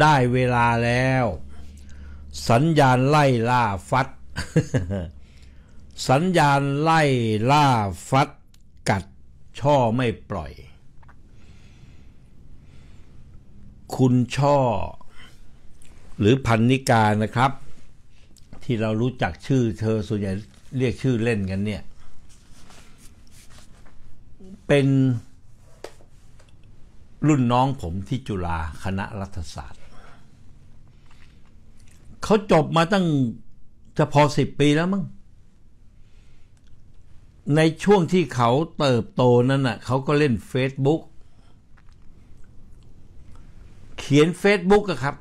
ได้เวลาแล้ว สัญญาณไล่ล่าฟัดสัญญาณไล่ล่าฟัดกัดช่อไม่ปล่อย คุณช่อ หรือพันนิกานะครับ ที่เรารู้จักชื่อเธอส่วนใหญ่เรียกชื่อเล่นกันเนี่ย เป็นรุ่นน้องผมที่จุฬาคณะรัฐศาสตร์เขาจบมาตั้งจะพอสิบปีแล้วมั้ง ในช่วงที่เขา เติบโตนั้นน่ะ เขาก็เล่น Facebook เขียน Facebook อะครับ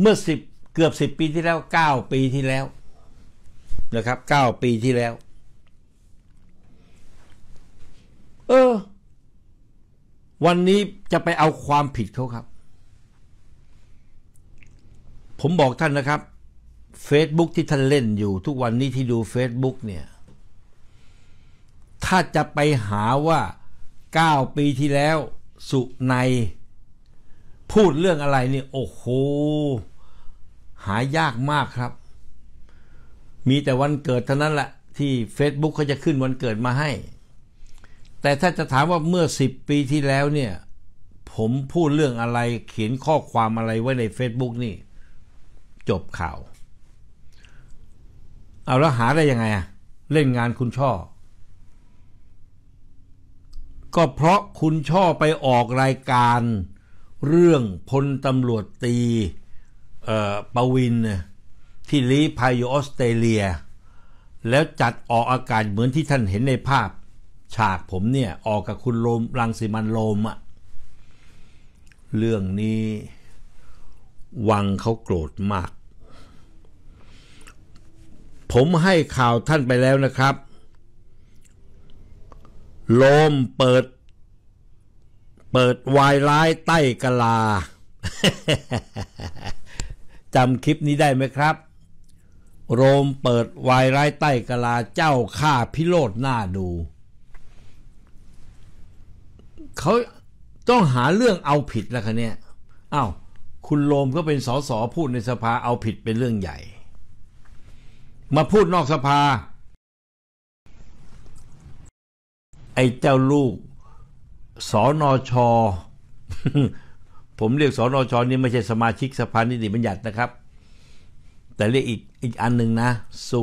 เมื่อสิบเกือบสิบปีที่แล้วเก้าปีที่แล้ว นะครับเก้าปีที่แล้ว เออ วันนี้จะไปเอาความผิดเขาครับ ผมบอกท่านนะครับเฟซบุ๊กที่ท่านเล่นอยู่ทุกวันนี้ที่ดูเฟซบุ๊กเนี่ย ถ้าจะไปหาว่า 9 ปีที่แล้วสุใน พูดเรื่องอะไรเนี่ยโอ้โหหายากมากครับ มีแต่วันเกิดเท่านั้นแหละ ที่ Facebook เขาจะขึ้นวันเกิดมาให้ แต่ถ้าจะถามว่าเมื่อ10ปีที่แล้วเนี่ยผมพูดเรื่องอะไร เขียนข้อความอะไรไว้ใน Facebook นี่ จบข่าวเอาแล้วหาได้ยังไงอะเล่นงานคุณช่อ ก็เพราะคุณช่อไปออกรายการ เรื่องพลตำรวจตีปวินที่ลี้ภัยอยู่ออสเตรเลีย แล้วจัดออกอากาศเหมือนที่ท่านเห็นในภาพ ฉากผมเนี่ยออกกับคุณโลมรังสิมันโลมอะเรื่องนี้วังเขาโกรธมากผม ให้ข่าวท่านไปแล้วนะครับ โลมเปิด เปิดวายร้ายใต้กะลาจำคลิปนี้ได้ไหมครับ โรมเปิดวายร้ายใต้กะลา เจ้าฆ่าพิโรธหน้าดู เขาต้องหาเรื่องเอาผิดแล้วคะเนี่ยอา้าว คุณโรมก็เป็นสสพูดในสภาเอาผิดเป็นเรื่องใหญ่มาพูดนอกสภา ไอ้เจ้าลูกสอนอชอ ผมเรียกสอนอชอนี่ไม่ใช่สมาชิกสภานิติบัญญัตินะครับ แต่เรียกอีกอีกอันหนึ่งนะสุ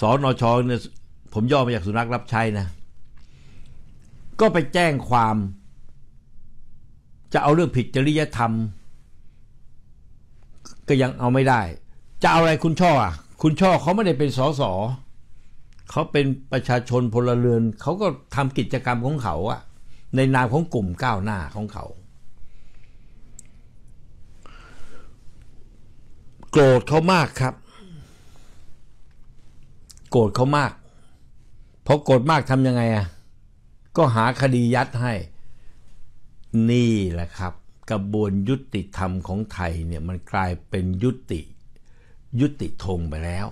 สอนอชอเนี่ยผมย่อมาจากสุนัขรับใช้นะ ก็ไปแจ้งความ จะเอาเรื่องผิดจริยธรรม ก็ยังเอาไม่ได้จะเอาอะไรคุณช่ออ่ะคุณช่อเขาไม่ได้เป็นสสเขาเป็นประชาชนพลเรือน เขาก็ทำกิจกรรมของเขาอ่ะในนามของกลุ่มก้าวหน้าของเขาโกรธเขามากครับ โกรธเขามากพอโกรธมากทำยังไงอ่ะก็หาคดียัดให้นี่แหละครับ กระบวนยุติธรรมของไทยเนี่ยมันกลายเป็นยุติยุติธงไปแล้ว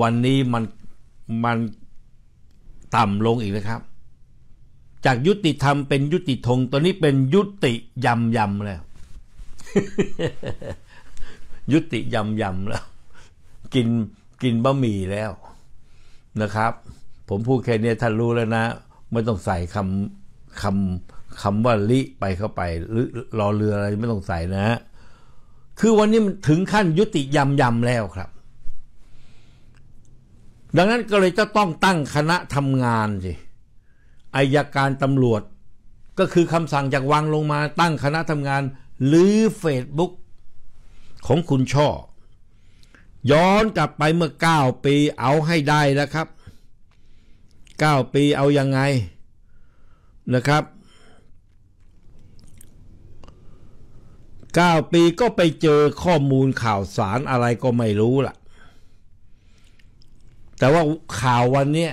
วันนี้มันมันต่ำลงอีกนะครับ จากยุติธรรมเป็นยุติธงตอนนี้เป็นยุติยำยำแล้ว ยุติยำยำแล้ว กินกินบะหมี่แล้วนะครับ ผมพูดแค่นี้ท่านรู้แล้วนะ ไม่ต้องใส่คำคำคำว่าลิไปเข้าไปหรือรอเรืออะไรไม่ต้องใส่นะฮะคือวันนี้มันถึงขั้นยุติยำยำแล้วครับ ดังนั้นก็เลยจะต้องตั้งคณะทำงานสิอายการตำรวจก็คือคำสั่งจากวังลงมาตั้งคณะทำงานหรือเฟซบุ๊กของคุณช่อ ย้อนกลับไปเมื่อ 9 ปีเอาให้ได้นะครับ 9 ปีเอายังไงนะครับก้าปีก็ไปเจอข้อมูลข่าวสารอะไรก็ไม่รู้ล่ะ แต่ว่าข่าววันนี้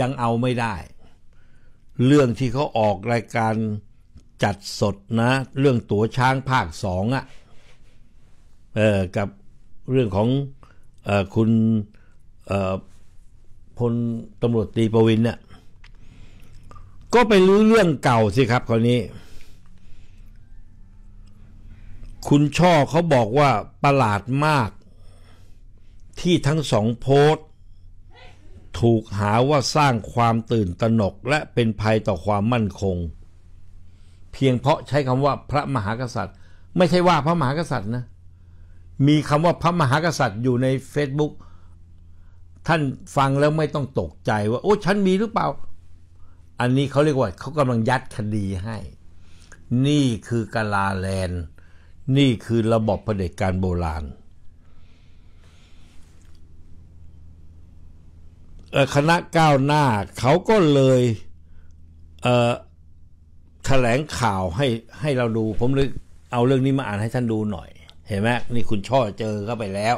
ยังเอาไม่ได้ เรื่องที่เขาออกรายการจัดสดนะ เรื่องตัวช้างภาคสองอะ่ะ เออกับเรื่องของออคุณพลตำรวจตีประวิน เนี่ย ก็ไปรู้เรื่องเก่าสิครับ คราวนี้คุณช่อเขาบอกว่าประหลาดมาก ที่ทั้งสองโพสต์ ถูกหาว่าสร้างความตื่นตระหนกและเป็นภัยต่อความมั่นคง เพียงเพราะใช้คำว่าพระมหากษัตริย์ ไม่ใช่ว่าพระมหากษัตริย์นะ มีคำว่าพระมหากษัตริย์อยู่ใน Facebook ท่านฟังแล้วไม่ต้องตกใจว่า โอ้ฉันมีหรือเปล่า อันนี้เขาเรียกว่าเขากำลังยัดคดีให้ นี่คือกาลาแลนดนี่คือระบบเผด็จการโบราณ คณะก้าวหน้าเขาก็เลยเแถลงข่าวให้ให้เราดู ผมเลยเอาเรื่องนี้มาอ่านให้ท่านดูหน่อย เห็นไหมนี่คุณช่อเจอเข้าไปแล้ว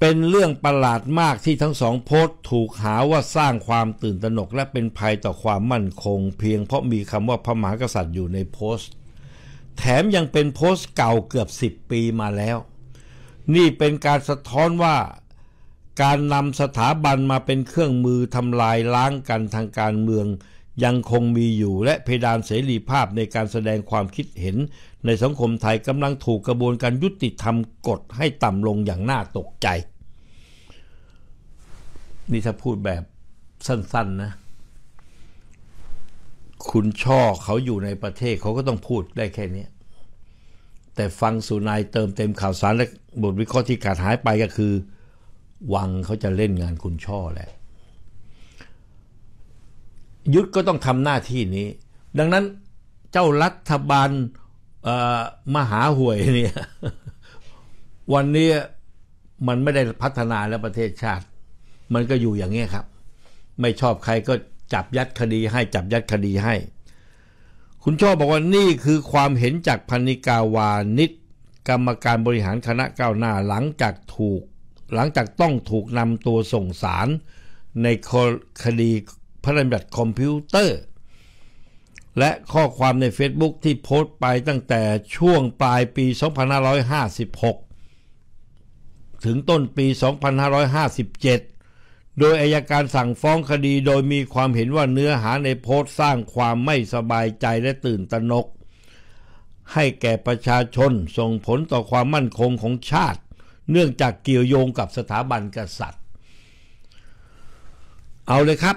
เป็นเรื่องประหลาดมากที่ทั้งสองโพสถูกหาว่าสร้างความตื่นตระหนกและเป็นภัยต่อความมั่นคงเพียงเพราะมีคำว่าพระมหากษัตริย์อยู่ในโพสต์แถมยังเป็นโพสต์เก่าเกือบ10ปีมาแล้ว นี่เป็นการสะท้อนว่าการนำสถาบันมาเป็นเครื่องมือทำลายล้างกันทางการเมืองยังคงมีอยู่และเพดานเสรีภาพในการแสดงความคิดเห็น ในสังคมไทยกำลังถูกกระบวนการยุติธรรมกดให้ต่ำลงอย่างน่าตกใจ นี่ถ้าพูดแบบสั้นๆนนะคุณช่อเขาอยู่ในประเทศเขาก็ต้องพูดได้แค่นี้ แต่ฟังสุนายเติมเต็มข่าวสาร และบทวิเคราะห์ที่ขาดหายไปก็คือ วังเขาจะเล่นงานคุณช่อแหละ ยุทธก็ต้องทำหน้าที่นี้ ดังนั้นเจ้ารัฐบาลมหาห่วยเนี่ยวันนี้มันไม่ได้พัฒนาแล้วประเทศชาติ มันก็อยู่อย่างนี้ครับ ไม่ชอบใครก็จับยัดคดีให้จับยัดคดีให้ คุณช่อบอกว่านี่คือความเห็นจากพันิกาวานิช กรรมการบริหารคณะก้าวหน้าหลังจากถูก หลังจากต้องถูกนำตัวส่งสารในคดีพระราชบัญญัติคอมพิวเตอร์ และข้อความใน Facebook ที่โพสต์ไปตั้งแต่ช่วงปลายปี 2556 ถึงต้นปี 2557โดยอายการสั่งฟ้องคดีโดยมีความเห็นว่าเนื้อหาในโพสต์สร้างความไม่สบายใจและตื่นตระหนก ให้แก่ประชาชนส่งผลต่อความมั่นคงของชาติ เนื่องจากเกี่ยวโยงกับสถาบันกษัตริย์ เอาเลยครับ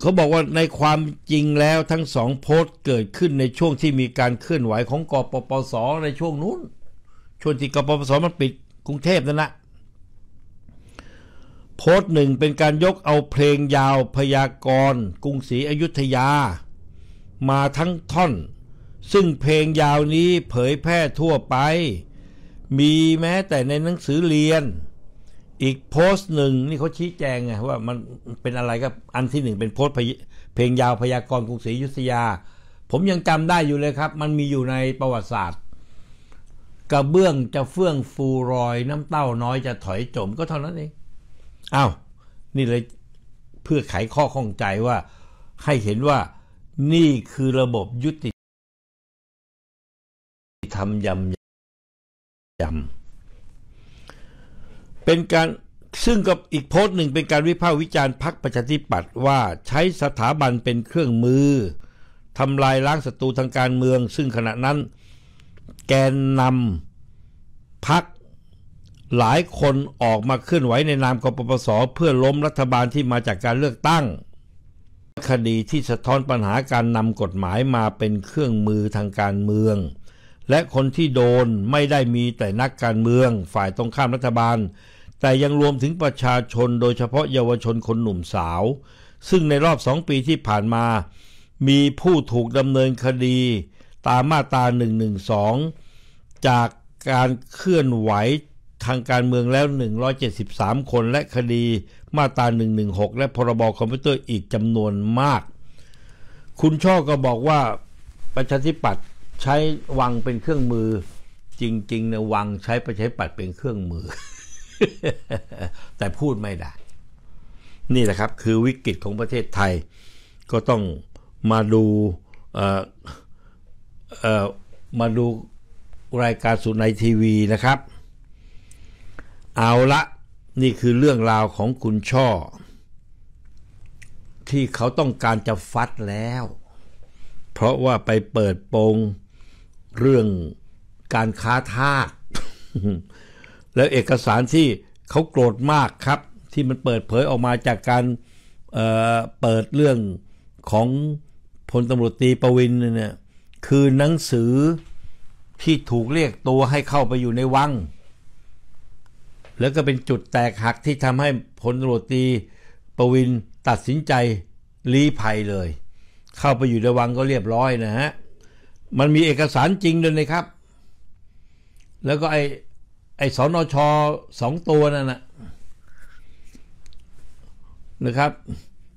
เขาบอกว่าในความจริงแล้วทั้งสองโพสต์เกิดขึ้นในช่วงที่มีการเคลื่อนไหวของกปปสในช่วงนู้นช่วงที่กปปสมันปิดกรุงเทพนั่นแหละโพสต์หนึ่งเป็นการยกเอาเพลงยาวพยากรณ์กรุงศรีอยุธยา มาทั้งท่อน ซึ่งเพลงยาวนี้เผยแพร่ทั่วไป มีแม้แต่ในหนังสือเรียน อีกโพสต์หนึ่งนี่เขาชี้แจงไงว่ามันเป็นอะไรกับ อันที่หนึ่งเป็นโพสต์เพลงยาวพยากรณ์กรุงศรีอยุธยา ผมยังจำได้อยู่เลยครับ มันมีอยู่ในประวัติศาสตร์กระเบื้องจะเฟื่องฟูรอยน้ำเต้าน้อยจะถอยจมก็เท่านั้นเองอ้าว นี่เลยเพื่อไขข้อข้องใจว่าให้เห็นว่านี่คือระบบยุติธรรมยำยำเป็นการซึ่งกับอีกโพสต์หนึ่งเป็นการวิพากษ์วิจารณ์พรรคประชาธิปัตย์ว่าใช้สถาบันเป็นเครื่องมือทำลายล้างศัตรูทางการเมืองซึ่งขณะนั้นแกนนำพรรคหลายคนออกมาเคลื่อนไหวในนามกปปสเพื่อล้มรัฐบาลที่มาจากการเลือกตั้ง คดีที่สะท้อนปัญหาการนำกฎหมายมาเป็นเครื่องมือทางการเมือง และคนที่โดนไม่ได้มีแต่นักการเมือง ฝ่ายตรงข้ามรัฐบาล แต่ยังรวมถึงประชาชนโดยเฉพาะเยาวชนคนหนุ่มสาว ซึ่งในรอบสองปีที่ผ่านมา มีผู้ถูกดำเนินคดีตามมาตรา112 จากการเคลื่อนไหวทางการเมืองแล้ว 173 คนและคดีมาตรา116 และพรบคอมพิวเตอร์อีกจำนวนมาก คุณช่อก็บอกว่าประชาธิปัตย์ใช้วังเป็นเครื่องมือ จริงๆนะวังใช้ประชาธิปัตย์เป็นเครื่องมือ แต่พูดไม่ได้ นี่แหละครับ คือวิกฤตของประเทศไทย ก็ต้องมาดูมาดูรายการสุนัยทีวีนะครับเอาละนี่คือเรื่องราวของคุณช่อ ที่เขาต้องการจะฟัดแล้ว เพราะว่าไปเปิดโปงเรื่องการค้าทาสแล้วเอกสารที่เขาโกรธมากครับ ที่มันเปิดเผยออกมาจากการเเปิดเรื่องของพลตำรวจตีประวินเนี่ยคือหนังสือที่ถูกเรียกตัวให้เข้าไปอยู่ในวังแล้วก็เป็นจุดแตกหักที่ทำให้พลตรวจตีประวินตัดสินใจลี้ภัยเลย เข้าไปอยู่ในวังก็เรียบร้อยนะฮะมันมีเอกสารจริงด้วยนะครับ แล้วก็ไอ้ไอ้สอนอชอสองตัวนั่นนะนะครับ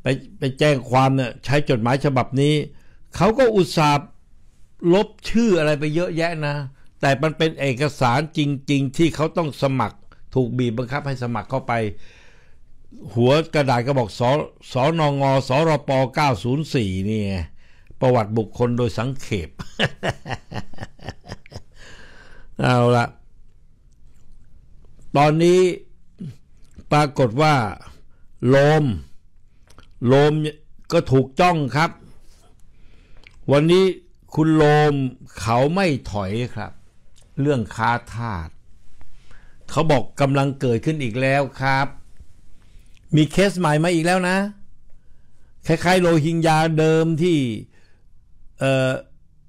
ไปไปแจ้งความเนี่ยใช้จดหมายฉบับนี้ เขาก็อุตส่าห์ลบชื่ออะไรไปเยอะแยะนะ แต่มันเป็นเอกสารจริง ๆ ที่เขาต้องสมัครถูกบีบบังคับให้สมัครเข้าไป หัวกระดาษก็บอกสอสอนงสอรอป904นี่ประวัติบุคคลโดยสังเขปเอาละตอนนี้ปรากฏว่าโลมโลมก็ถูกจ้องครับ วันนี้คุณโลมเขาไม่ถอยครับ เรื่องค้าทาสเขาบอกกำลังเกิดขึ้นอีกแล้วครับ มีเคสใหม่มาอีกแล้วนะ คล้ายๆโรฮิงญาเดิมที่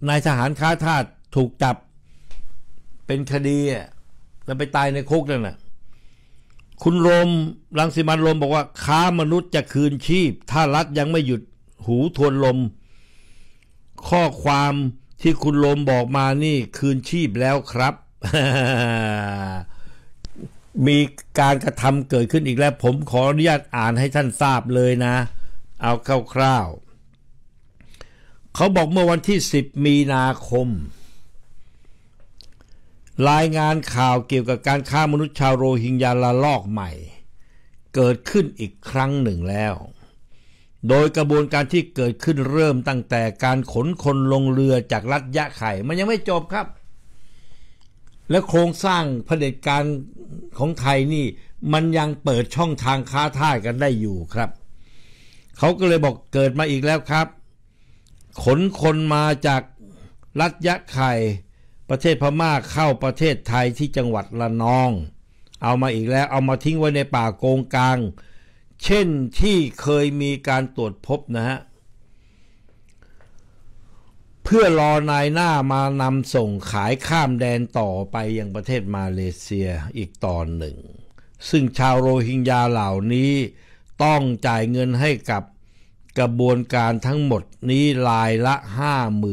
นายทหารค้าทาสถูกจับ เป็นคดี แล้วไปตายในคุกนั่นนะะคุณลรมรังสิมันลรมบอกว่า ค้ามนุษย์จะคืนชีพ ถ้ารัฐยังไม่หยุด หูทวนลม ข้อความที่คุณลมบอกมานี่คืนชีพแล้วครับมีการกระทำเกิดขึ้นอีกแล้วผมขออนุญาตอ่านให้ท่านทราบเลยนะ เอาคร่าวๆเขาบอกเมื่อวันที่ 10 มีนาคม รายงานข่าวเกี่ยวกับการฆ่ามนุษย์ชาวโรฮิงญาละลอกใหม่ เกิดขึ้นอีกครั้งหนึ่งแล้ว โดยกระบวนการที่เกิดขึ้นเริ่มตั้งแต่การขนคนลงเรือจากรัฐยะไข่ มันยังไม่จบครับและโครงสร้างเผด็จการของไทยนี่ มันยังเปิดช่องทางค้าท่ากันได้อยู่ครับ เขาก็เลยบอกเกิดมาอีกแล้วครับ ขนคนมาจากรัฐยะไข่ประเทศพม่าเข้าประเทศไทยที่จังหวัดละนอง เอามาอีกแล้วเอามาทิ้งไว้ในป่าโกงกลาง เช่นที่เคยมีการตรวจพบนะฮะเพื่อรอนายหน้ามานำส่งขายข้ามแดนต่อไปอยังประเทศมาเลเซียอีกตอนหนึ่ง ซึ่งชาวโรฮิงญาเหล่านี้ต้องจ่ายเงินให้กับกระบวนการทั้งหมดนี้รายละ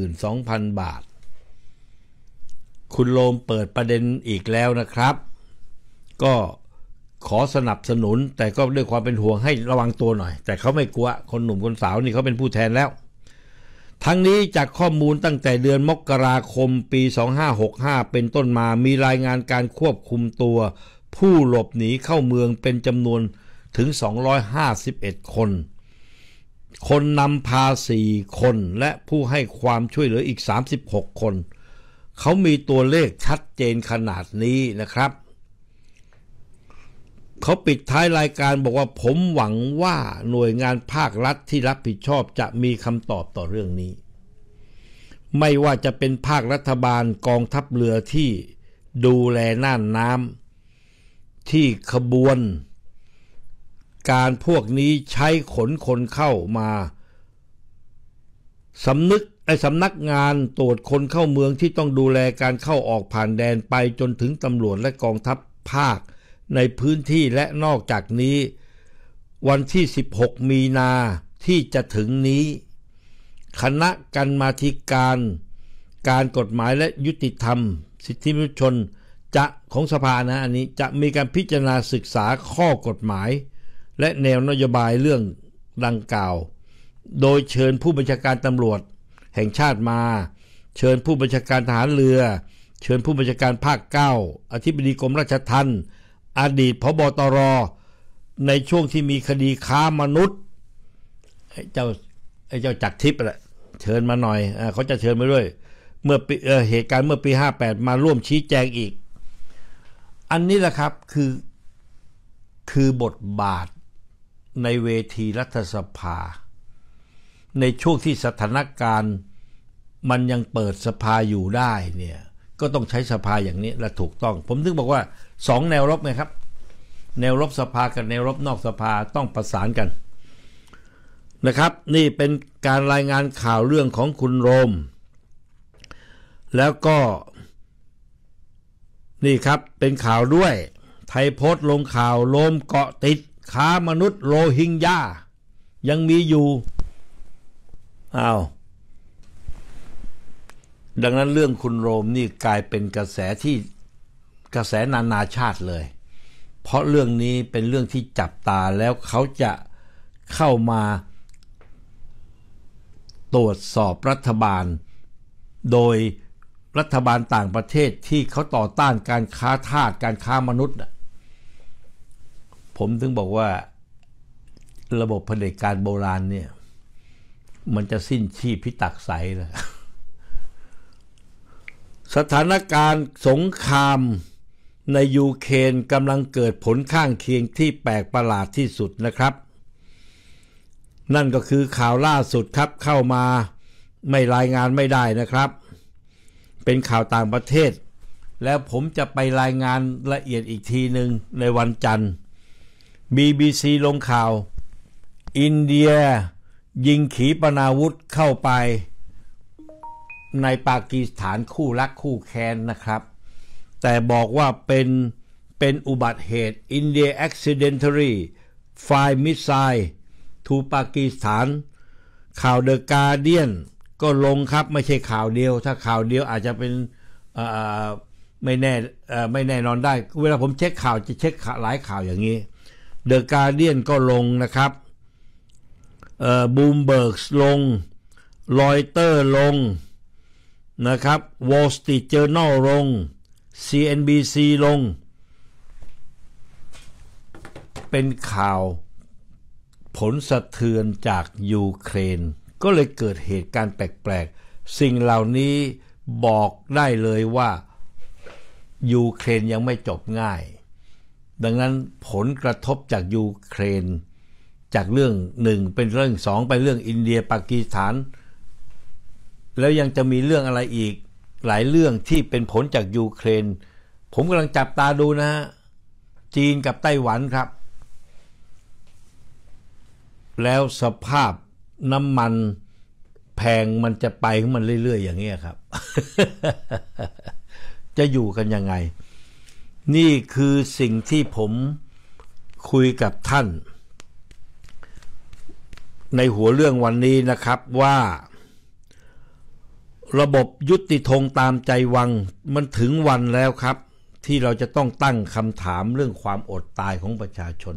52,000 บาท คุณโลมเปิดประเด็นอีกแล้วนะครับ ก็ขอสนับสนุนแต่ก็ด้วยความเป็นห่วงให้ระวังตัวหน่อย แต่เขาไม่กลัว คนหนุ่มคนสาวนี่เขาเป็นผู้แทนแล้วทั้งนี้จากข้อมูลตั้งแต่เดือนมกราคมปี 2565 เป็นต้นมามีรายงานการควบคุมตัว ผู้หลบหนีเข้าเมืองเป็นจำนวนถึง 251 คน คนนำพา 4 คนและผู้ให้ความช่วยเหลืออีก 36 คน เขามีตัวเลขชัดเจนขนาดนี้นะครับเขาปิดท้ายรายการบอกว่าผมหวังว่าหน่วยงานภาครัฐที่รับผิดชอบจะมีคำตอบต่อเรื่องนี้ ไม่ว่าจะเป็นภาครัฐบาลกองทัพเรือที่ดูแลน่านน้ำที่ขบวน การพวกนี้ใช้ขนคนเข้ามาสำนึกไอ้สำนักงานตรวจคนเข้าเมืองที่ต้องดูแลการเข้าออกผ่านแดนไปจนถึงตำรวจและกองทัพภาคในพื้นที่และนอกจากนี้ วันที่ 16 มีนาที่จะถึงนี้ คณะกรรมาธิการ การกฎหมายและยุติธรรม สิทธิมนุษยชนจะของสภานะอันนี้จะมีการพิจารณาศึกษาข้อกฎหมายและแนวนโยบายเรื่องดังกล่าว โดยเชิญผู้บัญชาการตำรวจ แห่งชาติมา เชิญผู้บัญชาการทหารเรือ เชิญผู้บัญชาการภาคเก้าอธิบดีกรมราชทัณฑ์อดีตพบตร ในช่วงที่มีคดีค้ามนุษย์้เจ้าไอ้เจ้าจักทิพย์แหละเชิญมาหน่อยอเขาจะเชิญมาด้วยเมื่อเออเหตุการณ์เมื่อปีห้าแปดมาร่วมชี้แจงอีก อันนี้แหละครับคือคือบทบาทในเวทีรัฐสภา ในช่วงที่สถานการณ์ มันยังเปิดสภาอยู่ได้เนี่ยก็ต้องใช้สภาอย่างนี้และถูกต้อง ผมถึงบอกว่าสองแนวรบไงครับ แนวรบสภากับแนวรบนอกสภาต้องประสานกันนะครับ นี่เป็นการรายงานข่าวเรื่องของคุณโรม แล้วก็นี่ครับเป็นข่าวด้วย ไทยโพสต์ลงข่าวโรมเกาะติดค้ามนุษย์โรฮิงญายังมีอยู่อา้าวดังนั้นเรื่องคุณโรมนี่กลายเป็นกระแสที่กระแสนานาชาติเลย เพราะเรื่องนี้เป็นเรื่องที่จับตาแล้วเขาจะเข้ามาตรวจสอบรัฐบาล โดยรัฐบาลต่างประเทศที่เขาต่อต้านการค้าทาสการค้ามนุษย์ผมถึงบอกว่าระบบเผด็จการโบราณเนี่ย มันจะสิ้นชีพพิตักใสแล้วสถานการณ์สงครามในยูเครนกำลังเกิดผลข้างเคียงที่แปลกประหลาดที่สุดนะครับ นั่นก็คือข่าวล่าสุดครับเข้ามาไม่รายงานไม่ได้นะครับ เป็นข่าวต่างประเทศ แล้วผมจะไปรายงานละเอียดอีกทีหนึ่งในวันจันทร์ BBC ลงข่าวอินเดีย ยิงขีปนาวุธเข้าไป ในปากีสถานคู่รักคู่แค้นนะครับแต่บอกว่าเป็น เป็นอุบัติเหตุ India accidentally fire missile to ปาก i สถาน ข่าวเดอะการเดียนก็ลงครับไม่ใช่ข่าวเดียว ถ้าข่าวเดียวอาจจะเป็น ไม่แน่ไม่แน่นอนได้ เวลาผมเช็คข่าวจะเช็คหลายข่าวอย่างนี้ เดอะการเดียนก็ลงนะครับบูมเบิร์กลง รอยเตอร์ลงนะครับ วอลสตรีเจอร์นลลง CNBC ลง เป็นข่าว ผลสะเทือนจากยูเครนก็เลยเกิดเหตุการณ์แปลกๆ สิ่งเหล่านี้บอกได้เลยว่า ยูเครนยังไม่จบง่าย ดังนั้นผลกระทบจากยูเครนจากเรื่องหนึ่งเป็นเรื่องสองไปเรื่องอินเดียปากีสถาน แล้วยังจะมีเรื่องอะไรอีกหลายเรื่องที่เป็นผลจากยูเครนผมกำลังจับตาดูนะ จีนกับไต้หวันครับ แล้วสภาพน้ำมันแพงมันจะไปของมันเรื่อยๆอย่างเงี้ยครับ จะอยู่กันยังไง นี่คือสิ่งที่ผมคุยกับท่าน ในหัวเรื่องวันนี้นะครับว่าระบบยุติธงตามใจวัง มันถึงวันแล้วครับ ที่เราจะต้องตั้งคำถามเรื่องความอดตายของประชาชน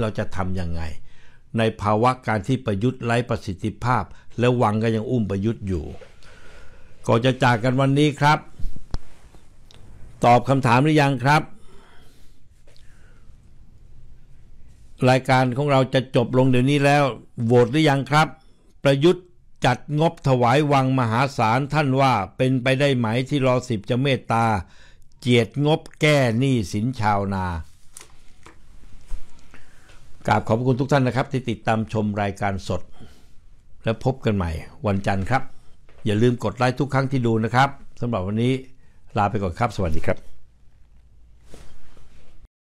เราจะทำยังไง ในภาวะการที่ประยุทธ์ไร้ประสิทธิภาพ และวังก็ยังอุ้มประยุทธ์อยู่ก่อนจะจากกันวันนี้ครับ ตอบคำถามหรือยังครับ รายการของเราจะจบลงเดี๋ยวนี้แล้วโหวตหรือยังครับ ประยุทธ์จัดงบถวายวังมหาศาลท่านว่าเป็นไปได้ไหมที่รอสิบจะเมตตา เจียดงบแก้หนี้สินชาวนากราบขอบคุณทุกท่านนะครับที่ติดตามชมรายการสด และพบกันใหม่วันจันทร์ครับ อย่าลืมกดไลค์ทุกครั้งที่ดูนะครับสำหรับวันนี้ลาไปก่อนครับสวัสดีครับ